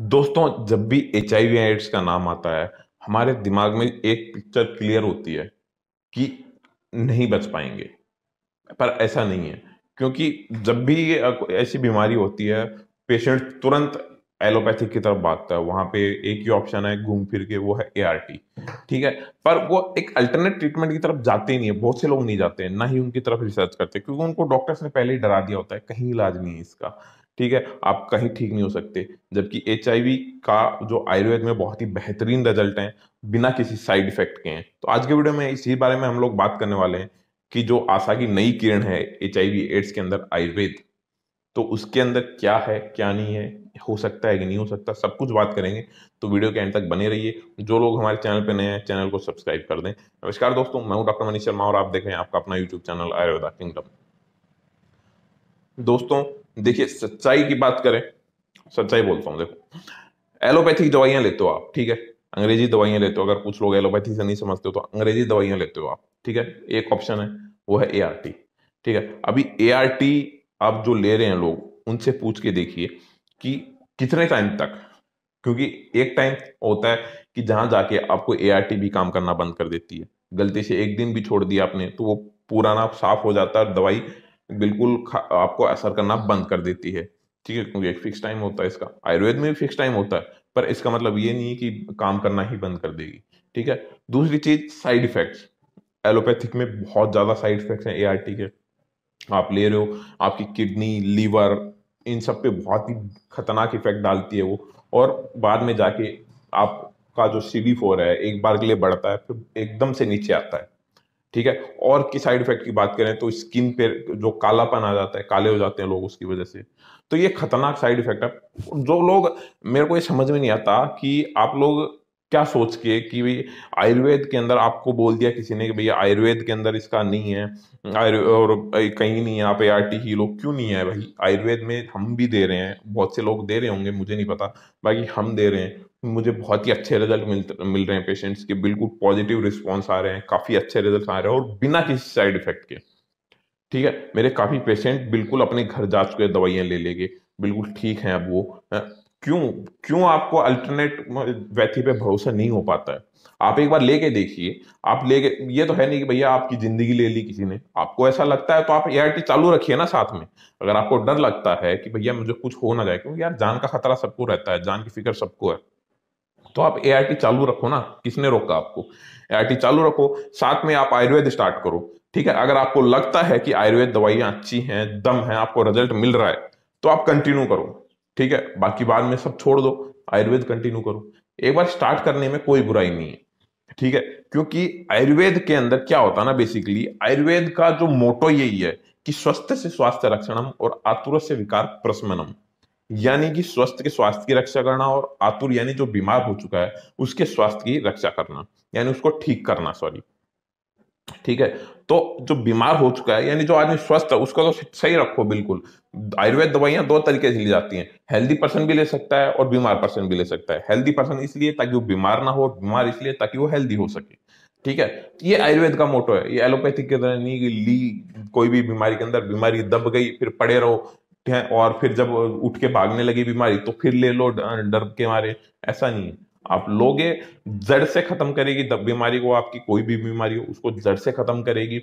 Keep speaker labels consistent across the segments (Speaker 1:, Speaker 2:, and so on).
Speaker 1: दोस्तों जब भी एच आई एड्स का नाम आता है हमारे दिमाग में एक पिक्चर क्लियर होती है कि नहीं बच पाएंगे पर ऐसा नहीं है क्योंकि जब भी ऐसी बीमारी होती है पेशेंट तुरंत एलोपैथिक की तरफ भागता है वहां पे एक ही ऑप्शन है घूम फिर के वो है ए ठीक है पर वो एक अल्टरनेट ट्रीटमेंट की तरफ जाते ही नहीं है बहुत से लोग नहीं जाते हैं ना ही उनकी तरफ रिसर्च करते क्योंकि उनको डॉक्टर्स ने पहले ही डरा दिया होता है कहीं इलाज नहीं है इसका ठीक है आप कहीं ठीक नहीं हो सकते जबकि एच का जो आयुर्वेद में बहुत ही बेहतरीन रिजल्ट है बिना किसी साइड इफेक्ट के हैं तो आज के वीडियो में इसी बारे में हम लोग बात करने वाले हैं कि जो आशा की नई किरण है एच एड्स के अंदर आयुर्वेद तो उसके अंदर क्या है क्या नहीं है हो सकता है कि नहीं हो सकता सब कुछ बात करेंगे तो वीडियो के एंड तक बने रहिए जो लोग हमारे चैनल पर नए हैं चैनल को सब्सक्राइब कर दें नमस्कार दोस्तों मैं हूं डॉक्टर मनीष शर्मा और आप देख रहे हैं आपका अपना यूट्यूब चैनल आयुर्वेदा किंगडम दोस्तों देखिए सच्चाई की बात करें सच्चाई बोलता हूँ देखो एलोपैथिक दवाइयां लेते हो आप ठीक है अंग्रेजी दवाइयां लेते हो अगर कुछ लोग एलोपैथी से नहीं समझते हो तो अंग्रेजी दवाइयां लेते हो आप ठीक है एक ऑप्शन है वो है ए ठीक है अभी ए आप जो ले रहे हैं लोग उनसे पूछ के देखिए कि कितने टाइम तक क्योंकि एक टाइम होता है कि जहां जाके आपको ए भी काम करना बंद कर देती है गलती से एक दिन भी छोड़ दिया आपने तो वो पुराना साफ हो जाता है दवाई बिल्कुल आपको असर करना बंद कर देती है ठीक है क्योंकि एक फिक्स टाइम होता है इसका आयुर्वेद में भी फिक्स टाइम होता है पर इसका मतलब ये नहीं है कि काम करना ही बंद कर देगी ठीक है दूसरी चीज साइड इफेक्ट्स एलोपैथिक में बहुत ज़्यादा साइड इफेक्ट्स हैं ए के आप ले रहे हो आपकी किडनी लीवर इन सब पे बहुत ही खतरनाक इफेक्ट डालती है वो और बाद में जाके आपका जो सी डी फोर है एक बार के लिए बढ़ता है फिर एकदम से नीचे आता है ठीक है और की साइड इफेक्ट की बात करें तो स्किन पे जो कालापन आ जाता है काले हो जाते हैं लोग उसकी वजह से तो ये खतरनाक साइड इफेक्ट है जो लोग मेरे को ये समझ में नहीं आता कि आप लोग क्या सोच के कि भाई आयुर्वेद के अंदर आपको बोल दिया किसी ने कि भैया आयुर्वेद के अंदर इसका नहीं है और कहीं नहीं है आप ए आर टी ही लोग क्यों नहीं है भाई आयुर्वेद में हम भी दे रहे हैं बहुत से लोग दे रहे होंगे मुझे नहीं पता बाकी हम दे रहे हैं मुझे बहुत ही अच्छे रिजल्ट मिल मिल रहे हैं पेशेंट्स के बिल्कुल पॉजिटिव रिस्पॉन्स आ रहे हैं काफ़ी अच्छे रिजल्ट आ रहे हैं और बिना किसी साइड इफेक्ट के ठीक है मेरे काफ़ी पेशेंट बिल्कुल अपने घर जा चुके दवाइयाँ ले लेंगे बिल्कुल ठीक हैं अब वो क्यों क्यों आपको अल्टरनेट वैथी पे भरोसा नहीं हो पाता है आप एक बार लेके देखिए आप लेके ये तो है नहीं कि भैया आपकी जिंदगी ले ली किसी ने आपको ऐसा लगता है तो आप ए चालू रखिए ना साथ में अगर आपको डर लगता है कि भैया मुझे कुछ हो ना जाए क्योंकि यार जान का खतरा सबको रहता है जान की फिक्र सबको है तो आप ए चालू रखो ना किसने रोका आपको ए चालू रखो साथ में आप आयुर्वेद स्टार्ट करो ठीक है अगर आपको लगता है कि आयुर्वेद दवाइयां अच्छी हैं दम है आपको रिजल्ट मिल रहा है तो आप कंटिन्यू करो ठीक है बाकी बाद में सब छोड़ दो आयुर्वेद कंटिन्यू करो एक बार स्टार्ट करने में कोई बुराई नहीं है ठीक है क्योंकि आयुर्वेद के अंदर क्या होता है ना बेसिकली आयुर्वेद का जो मोटो यही है कि स्वस्थ से स्वास्थ्य रक्षणम और आतुर से विकार प्रशमनम यानी कि स्वस्थ के स्वास्थ्य की रक्षा करना और आतुर यानी जो बीमार हो चुका है उसके स्वास्थ्य की रक्षा करना यानी उसको ठीक करना सॉरी ठीक है तो जो बीमार हो चुका है यानी जो आदमी स्वस्थ है उसको तो सही रखो बिल्कुल आयुर्वेद दवाइयां दो तरीके से ली जाती हैं हेल्दी पर्सन भी ले सकता है और बीमार पर्सन भी ले सकता है हेल्दी पर्सन इसलिए ताकि वो बीमार ना हो बीमार इसलिए ताकि वो हेल्दी हो सके ठीक है ये आयुर्वेद का मोटो है ये एलोपैथिक के तरह नहीं ली कोई भी बीमारी के अंदर बीमारी दब गई फिर पड़े रहो है और फिर जब उठ के भागने लगी बीमारी तो फिर ले लो डर के मारे ऐसा नहीं है आप लोगे जड़ से खत्म करेगी बीमारी को आपकी कोई भी बीमारी हो उसको जड़ से खत्म करेगी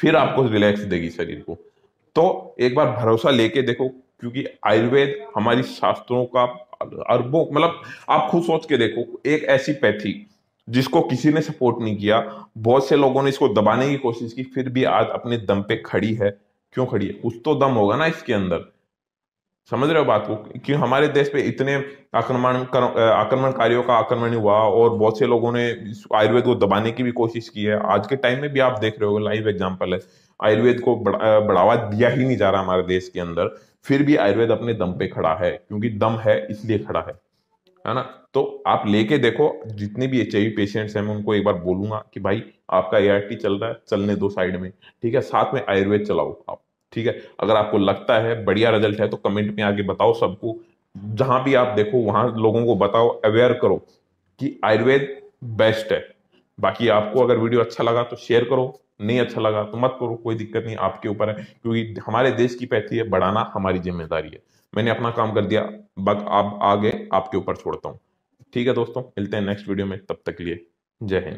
Speaker 1: फिर आपको रिलैक्स देगी शरीर को तो एक बार भरोसा लेके देखो क्योंकि आयुर्वेद हमारी शास्त्रों का अरबों मतलब आप खुद सोच के देखो एक ऐसी पैथी जिसको किसी ने सपोर्ट नहीं किया बहुत से लोगों ने इसको दबाने की कोशिश की फिर भी आज अपने दम पे खड़ी है क्यों खड़ी है कुछ तो दम होगा ना इसके अंदर समझ रहे हो बात को कि हमारे देश पे इतने आक्रमण आक्रमणकारियों का आक्रमण हुआ और बहुत से लोगों ने आयुर्वेद को दबाने की भी कोशिश की है आज के टाइम में भी आप देख रहे हो लाइव एग्जाम्पल है आयुर्वेद को बढ़ा, बढ़ावा दिया ही नहीं जा रहा हमारे देश के अंदर फिर भी आयुर्वेद अपने दम पे खड़ा है क्योंकि दम है इसलिए खड़ा है है ना तो आप लेके देखो जितने भी एच आई पेशेंट्स हैं मैं उनको एक बार बोलूंगा कि भाई आपका ए चल रहा है चलने दो साइड में ठीक है साथ में आयुर्वेद चलाओ आप ठीक है अगर आपको लगता है बढ़िया रिजल्ट है तो कमेंट में आके बताओ सबको जहां भी आप देखो वहां लोगों को बताओ अवेयर करो कि आयुर्वेद बेस्ट है बाकी आपको अगर वीडियो अच्छा लगा तो शेयर करो नहीं अच्छा लगा तो मत करो कोई दिक्कत नहीं आपके ऊपर है क्योंकि हमारे देश की पैथी है बढ़ाना हमारी जिम्मेदारी है मैंने अपना काम कर दिया बक आप आगे आपके ऊपर छोड़ता हूँ ठीक है दोस्तों मिलते हैं नेक्स्ट वीडियो में तब तक लिए जय हिंद